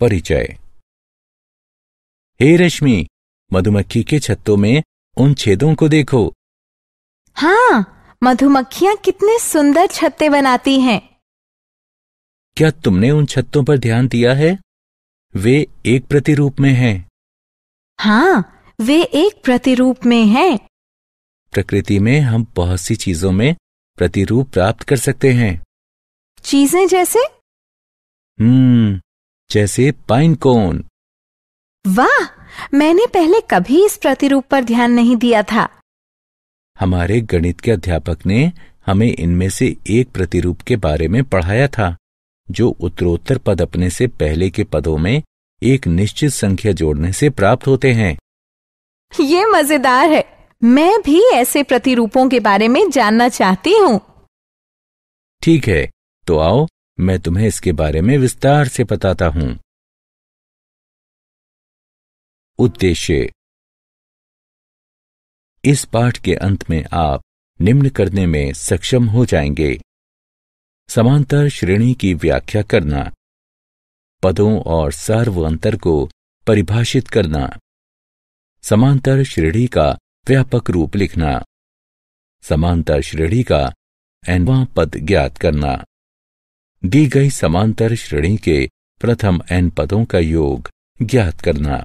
परिचय हे रश्मि मधुमक्खी के छत्तों में उन छेदों को देखो हाँ मधुमक्खियाँ कितने सुंदर छत्ते बनाती हैं क्या तुमने उन छत्तों पर ध्यान दिया है वे एक प्रतिरूप में हैं। हाँ वे एक प्रतिरूप में हैं। प्रकृति में हम बहुत सी चीजों में प्रतिरूप प्राप्त कर सकते हैं चीजें जैसे हम्म जैसे पाइन कोन वाह मैंने पहले कभी इस प्रतिरूप पर ध्यान नहीं दिया था हमारे गणित के अध्यापक ने हमें इनमें से एक प्रतिरूप के बारे में पढ़ाया था जो उत्तरोत्तर पद अपने से पहले के पदों में एक निश्चित संख्या जोड़ने से प्राप्त होते हैं ये मजेदार है मैं भी ऐसे प्रतिरूपों के बारे में जानना चाहती हूँ ठीक है तो आओ मैं तुम्हें इसके बारे में विस्तार से बताता हूं उद्देश्य इस पाठ के अंत में आप निम्न करने में सक्षम हो जाएंगे समांतर श्रेणी की व्याख्या करना पदों और सर्व अंतर को परिभाषित करना समांतर श्रेणी का व्यापक रूप लिखना समांतर श्रेणी का एनवा पद ज्ञात करना दी गई समांतर श्रेणी के प्रथम एन पदों का योग ज्ञात करना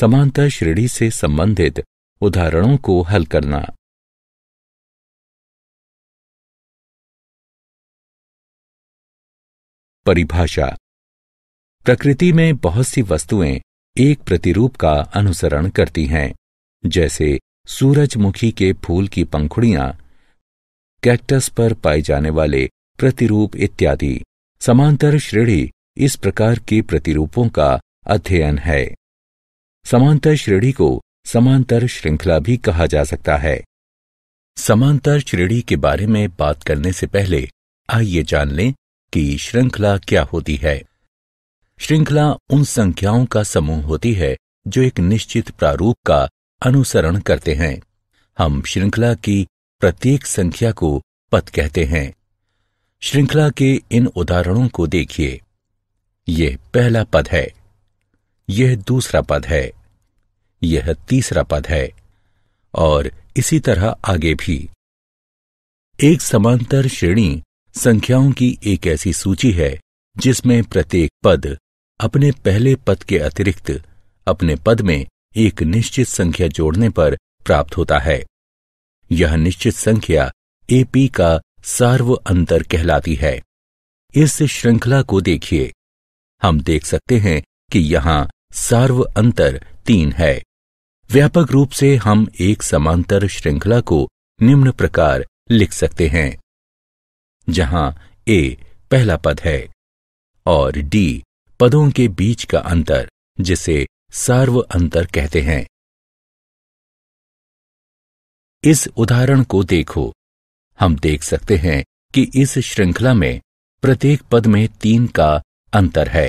समांतर श्रेणी से संबंधित उदाहरणों को हल करना परिभाषा प्रकृति में बहुत सी वस्तुएं एक प्रतिरूप का अनुसरण करती हैं जैसे सूरजमुखी के फूल की पंखुड़ियां कैक्टस पर पाए जाने वाले प्रतिरूप इत्यादि समांतर श्रेणी इस प्रकार के प्रतिरूपों का अध्ययन है समांतर श्रेणी को समांतर श्रृंखला भी कहा जा सकता है समांतर श्रेणी के बारे में बात करने से पहले आइए जान लें कि श्रृंखला क्या होती है श्रृंखला उन संख्याओं का समूह होती है जो एक निश्चित प्रारूप का अनुसरण करते हैं हम श्रृंखला की प्रत्येक संख्या को पथ कहते हैं श्रृंखला के इन उदाहरणों को देखिए यह पहला पद है यह दूसरा पद है यह तीसरा पद है और इसी तरह आगे भी एक समांतर श्रेणी संख्याओं की एक ऐसी सूची है जिसमें प्रत्येक पद अपने पहले पद के अतिरिक्त अपने पद में एक निश्चित संख्या जोड़ने पर प्राप्त होता है यह निश्चित संख्या एपी का सार्व अंतर कहलाती है इस श्रृंखला को देखिए हम देख सकते हैं कि यहां सार्व अंतर तीन है व्यापक रूप से हम एक समांतर श्रृंखला को निम्न प्रकार लिख सकते हैं जहां ए पहला पद है और डी पदों के बीच का अंतर जिसे सार्व अंतर कहते हैं इस उदाहरण को देखो हम देख सकते हैं कि इस श्रृंखला में प्रत्येक पद में तीन का अंतर है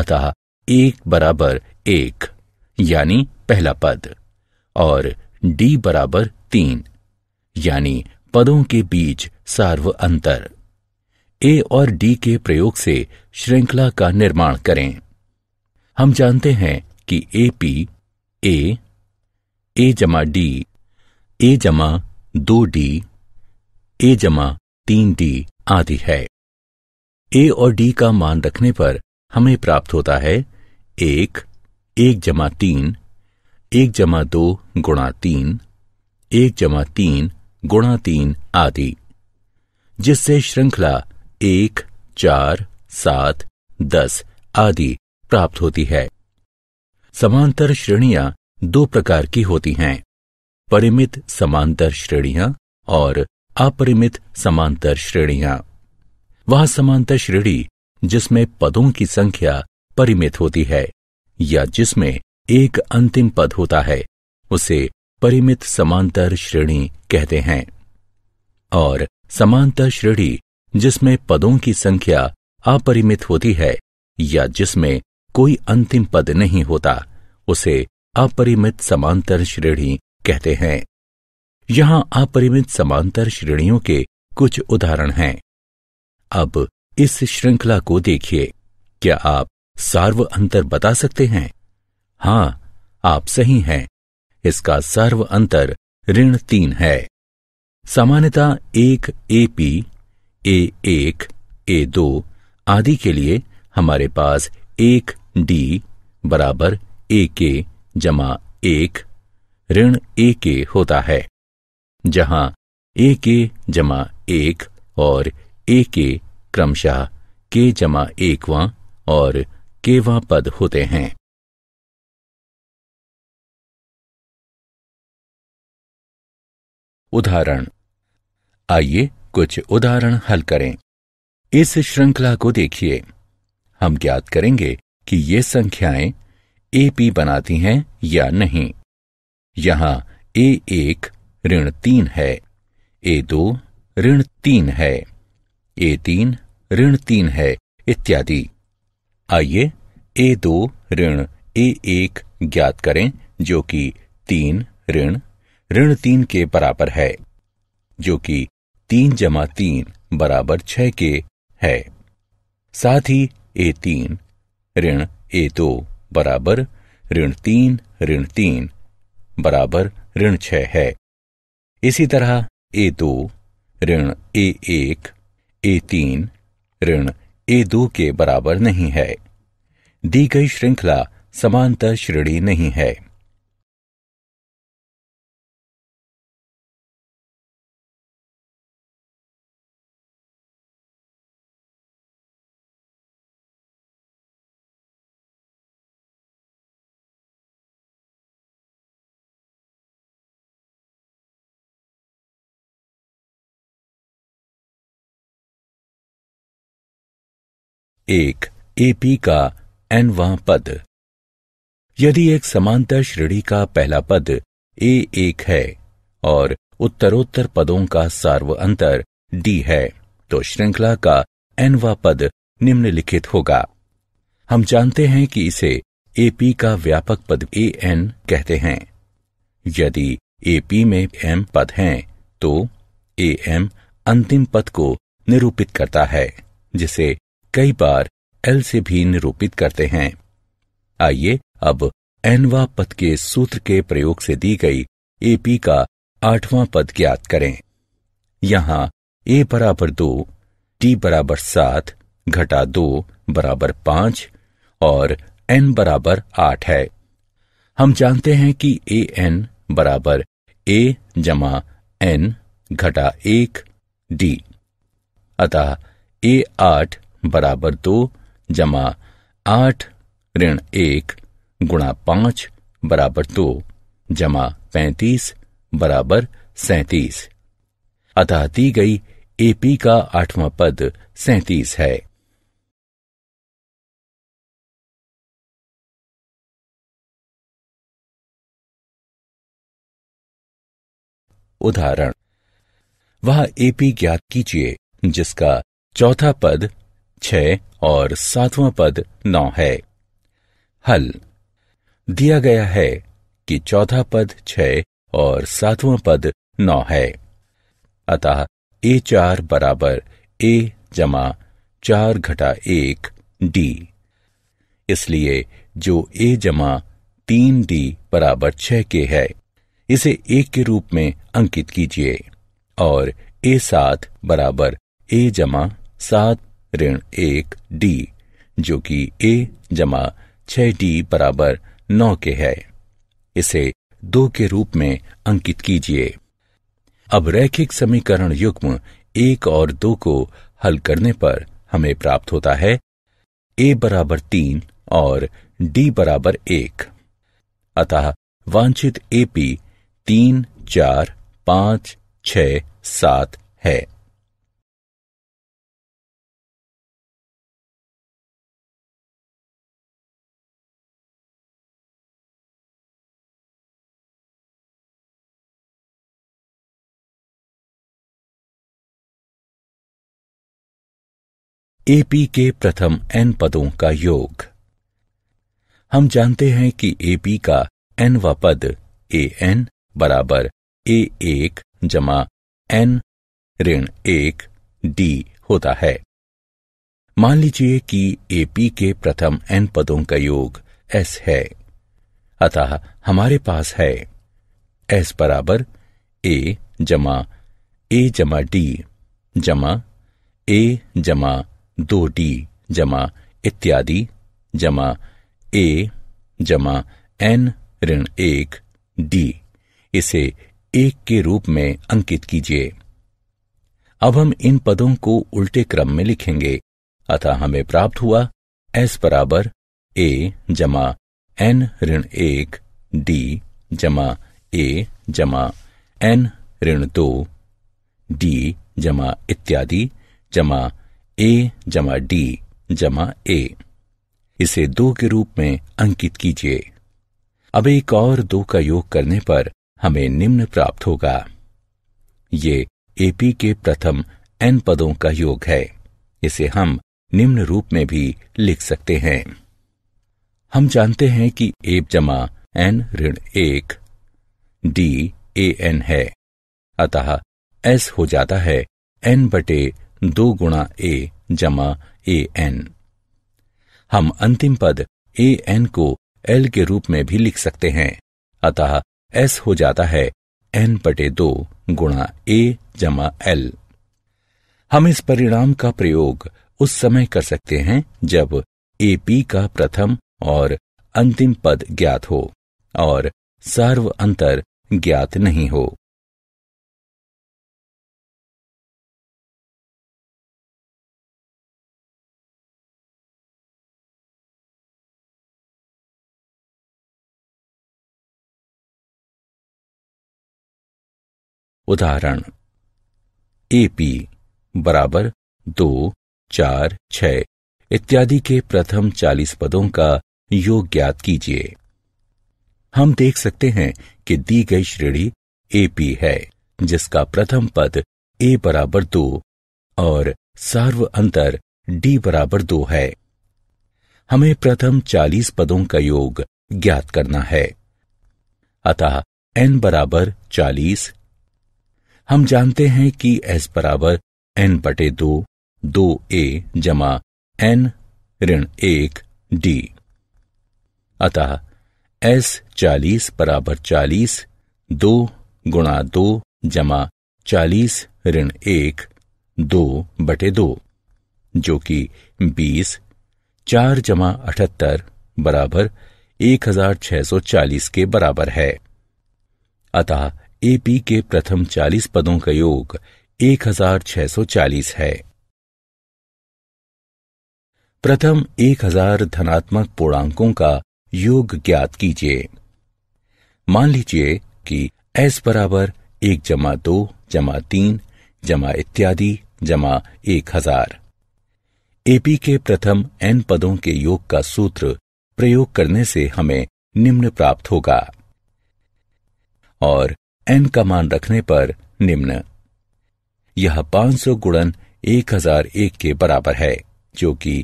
अतः एक बराबर एक यानी पहला पद और डी बराबर तीन यानी पदों के बीच सार्व अंतर ए और डी के प्रयोग से श्रृंखला का निर्माण करें हम जानते हैं कि ए पी ए ए जमा डी ए जमा दो डी ए जमा तीन डी आदि है ए और डी का मान रखने पर हमें प्राप्त होता है एक एक जमा तीन एक जमा दो गुणा तीन एक जमा तीन गुणा तीन आदि जिससे श्रृंखला एक चार सात दस आदि प्राप्त होती है समांतर श्रेणियां दो प्रकार की होती हैं परिमित समांतर श्रेणियां और अपरिमित समांतर श्रेणियां वह समांतर श्रेणी जिसमें पदों की संख्या परिमित होती है या जिसमें एक अंतिम पद होता है उसे परिमित समांतर श्रेणी कहते हैं और समांतर श्रेणी जिसमें पदों की संख्या अपरिमित होती है या जिसमें कोई अंतिम पद नहीं होता उसे अपरिमित समांतर श्रेणी कहते हैं यहाँ अपरिमित समांतर श्रेणियों के कुछ उदाहरण हैं अब इस श्रृंखला को देखिए क्या आप सार्व अंतर बता सकते हैं हाँ आप सही हैं इसका सर्व अंतर ऋण तीन है सामान्यता एक ए पी ए एक ए दो आदि के लिए हमारे पास एक डी बराबर ए के जमा एक ऋण ए के होता है जहां ए के जमा एक और ए के क्रमशः के जमा एकवा और केवा पद होते हैं उदाहरण आइए कुछ उदाहरण हल करें इस श्रृंखला को देखिए हम ज्ञात करेंगे कि ये संख्याएं एपी बनाती हैं या नहीं यहां ए एक ऋण तीन है ए दो ऋण तीन है ए तीन ऋण तीन है इत्यादि आइए ए दो ऋण ए एक ज्ञात करें जो कि तीन ऋण ऋण तीन के बराबर है जो कि तीन जमा तीन बराबर छह के है साथ ही ए तीन ऋण ए दो बराबर ऋण तीन ऋण तीन बराबर ऋण छह है इसी तरह ए दो ऋण ए एक ए तीन ऋण ए दो के बराबर नहीं है दी गई श्रृंखला समांतर श्रेणी नहीं है एक एपी का एनवा पद यदि एक समांतर श्रेणी का पहला पद ए एक है और उत्तरोत्तर पदों का सार्व अंतर डी है तो श्रृंखला का एनवा पद निम्नलिखित होगा हम जानते हैं कि इसे एपी का व्यापक पद ए एन कहते हैं यदि एपी में एम पद हैं तो ए एम अंतिम पद को निरूपित करता है जिसे कई बार एल से भी निरूपित करते हैं आइए अब एनवा पद के सूत्र के प्रयोग से दी गई एपी का आठवां पद ज्ञात करें यहां ए बराबर दो टी बराबर सात घटा दो बराबर पांच और एन बराबर आठ है हम जानते हैं कि ए एन बराबर ए जमा एन घटा एक डी अतः ए आठ बराबर दो जमा आठ ऋण एक गुणा पांच बराबर दो जमा पैंतीस बराबर सैतीस अतः दी गई एपी का आठवां पद सैतीस है उदाहरण वह एपी ज्ञात कीजिए जिसका चौथा पद छः और सातवां पद नौ है हल दिया गया है कि चौथा पद छः और सातवां पद नौ है अतः ए चार बराबर ए जमा चार घटा एक डी इसलिए जो ए जमा तीन डी बराबर छह के है इसे एक के रूप में अंकित कीजिए और ए सात बराबर ए जमा सात ऋण एक डी जो कि ए जमा छः डी बराबर नौ के है इसे दो के रूप में अंकित कीजिए अब रैखिक समीकरण युग्म एक और दो को हल करने पर हमें प्राप्त होता है ए बराबर तीन और डी बराबर एक अतः वांछित एपी तीन चार पांच छ सात है एपी के प्रथम एन पदों का योग हम जानते हैं कि एपी का एन व पद ए एन बराबर ए एक जमा एन ऋण एक डी होता है मान लीजिए कि एपी के प्रथम एन पदों का योग एस है अतः हमारे पास है एस बराबर ए जमा ए जमा डी जमा ए जमा दो डी जमा इत्यादि जमा ए जमा एन ऋण एक डी इसे एक के रूप में अंकित कीजिए अब हम इन पदों को उल्टे क्रम में लिखेंगे अतः हमें प्राप्त हुआ एस बराबर ए जमा एन ऋण एक डी जमा ए जमा एन ऋण दो डी जमा इत्यादि जमा ए जमा डी जमा ए इसे दो के रूप में अंकित कीजिए अब एक और दो का योग करने पर हमें निम्न प्राप्त होगा ये एपी के प्रथम एन पदों का योग है इसे हम निम्न रूप में भी लिख सकते हैं हम जानते हैं कि ए जमा एन ऋण एक डी ए एन है अतः एस हो जाता है एन बटे दो गुणा ए जमा ए एन हम अंतिम पद ए एन को एल के रूप में भी लिख सकते हैं अतः एस हो जाता है एन बटे दो गुणा ए जमा एल हम इस परिणाम का प्रयोग उस समय कर सकते हैं जब ए पी का प्रथम और अंतिम पद ज्ञात हो और सर्व अंतर ज्ञात नहीं हो उदाहरण ए पी बराबर दो चार छ इत्यादि के प्रथम चालीस पदों का योग ज्ञात कीजिए हम देख सकते हैं कि दी गई श्रेणी ए पी है जिसका प्रथम पद ए बराबर दो और सर्व अंतर डी बराबर दो है हमें प्रथम चालीस पदों का योग ज्ञात करना है अतः एन बराबर चालीस हम जानते हैं कि एस बराबर एन बटे दो दो ए जमा एन ऋण एक डी अतः एस चालीस बराबर चालीस दो गुणा दो जमा चालीस ऋण एक दो बटे दो जो कि बीस चार जमा अठहत्तर बराबर एक हजार छह सौ चालीस के बराबर है अतः एपी के प्रथम 40 पदों का योग 1640 है प्रथम 1000 धनात्मक पूर्णांकों का योग ज्ञात कीजिए मान लीजिए कि एस बराबर एक जमा दो जमा तीन जमा इत्यादि जमा एक हजार एपी के प्रथम एन पदों के योग का सूत्र प्रयोग करने से हमें निम्न प्राप्त होगा और एन का मान रखने पर निम्न यह 500 सौ गुणन एक हजार एक के बराबर है जो कि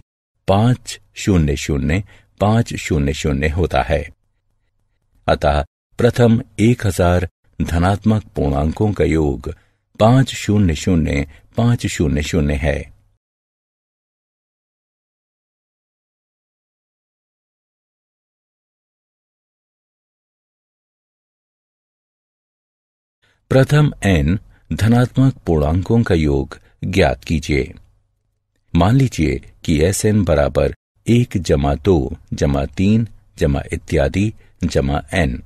पांच शून्य शून्य पांच शून्य शून्य होता है अतः प्रथम एक हजार धनात्मक पूर्णांकों का योग पांच शून्य शून्य पांच शून्य शून्य है प्रथम एन धनात्मक पूर्णांकों का योग ज्ञात कीजिए मान लीजिए कि एस एन बराबर एक जमा दो जमा तीन जमा इत्यादि जमा एन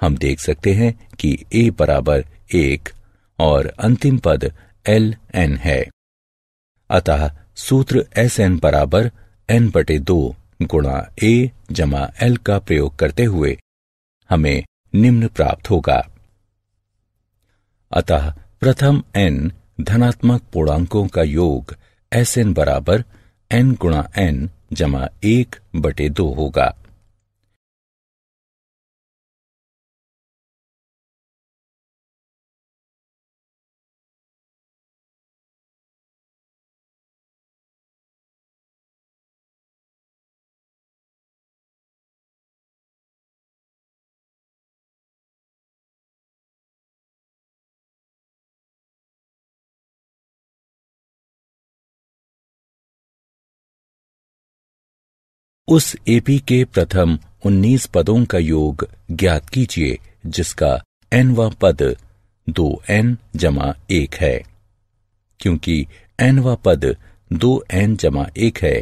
हम देख सकते हैं कि ए बराबर एक और अंतिम पद एल एन है अतः सूत्र एस एन बराबर एन बटे दो गुणा ए जमा एल का प्रयोग करते हुए हमें निम्न प्राप्त होगा अतः प्रथम एन धनात्मक पूर्णांकों का योग एस एन बराबर एन गुणा एन जमा एक बटे दो होगा उस एपी के प्रथम उन्नीस पदों का योग ज्ञात कीजिए जिसका एनवा पद दो एन जमा एक है क्योंकि एन व पद दो एन जमा एक है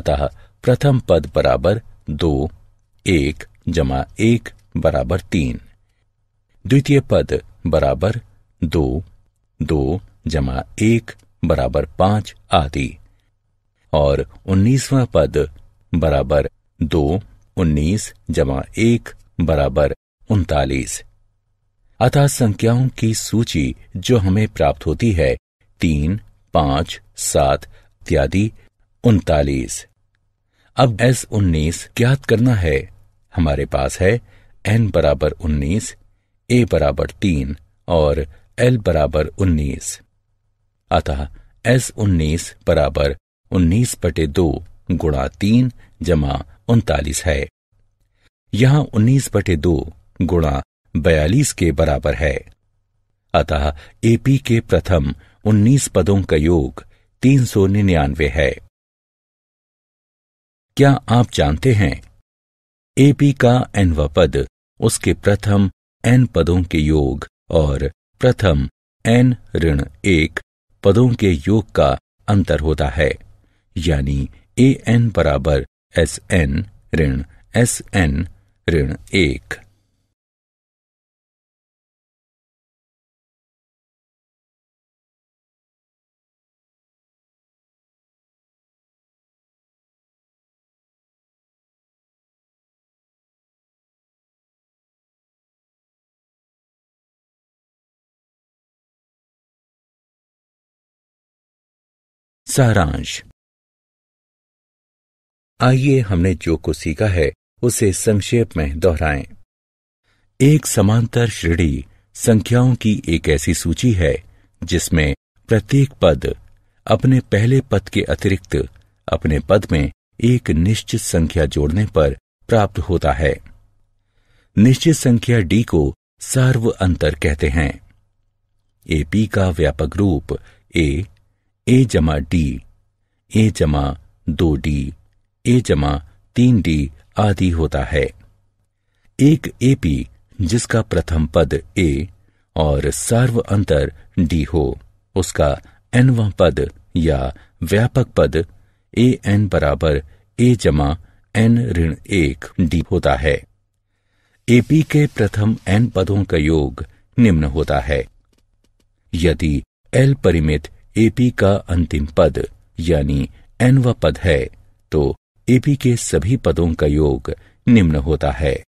अतः प्रथम पद बराबर दो एक जमा एक बराबर तीन द्वितीय पद बराबर दो दो जमा एक बराबर पांच आदि और उन्नीसवा पद बराबर दो उन्नीस जमा एक बराबर उनतालीस अतः संख्याओं की सूची जो हमें प्राप्त होती है तीन पांच सात इत्यादि उनतालीस अब एस उन्नीस ज्ञात करना है हमारे पास है एन बराबर उन्नीस ए बराबर तीन और एल बराबर उन्नीस अतः एस उन्नीस बराबर उन्नीस बटे दो गुणा तीन जमा उनतालीस है यहां उन्नीस बटे दो गुणा बयालीस के बराबर है अतः एपी के प्रथम उन्नीस पदों का योग तीन सौ निन्यानवे है क्या आप जानते हैं एपी का एनवा पद उसके प्रथम एन पदों के योग और प्रथम एन ऋण एक पदों के योग का अंतर होता है यानी ए एन बराबर एस एन ऋण एस एन ऋण एक सारांश आइए हमने जो कुछ सीखा है उसे संक्षेप में दोहराएं। एक समांतर श्रेणी संख्याओं की एक ऐसी सूची है जिसमें प्रत्येक पद अपने पहले पद के अतिरिक्त अपने पद में एक निश्चित संख्या जोड़ने पर प्राप्त होता है निश्चित संख्या डी को सर्व अंतर कहते हैं ए पी का व्यापक रूप ए ए जमा डी ए जमा दो डी ए जमा तीन डी आदि होता है एक एपी जिसका प्रथम पद ए और सर्व अंतर डी हो उसका एनवा पद या व्यापक पद ए एन बराबर ए जमा एन ऋण एक डी होता है एपी के प्रथम एन पदों का योग निम्न होता है यदि एल परिमित एपी का अंतिम पद यानी एनव पद है तो एपी के सभी पदों का योग निम्न होता है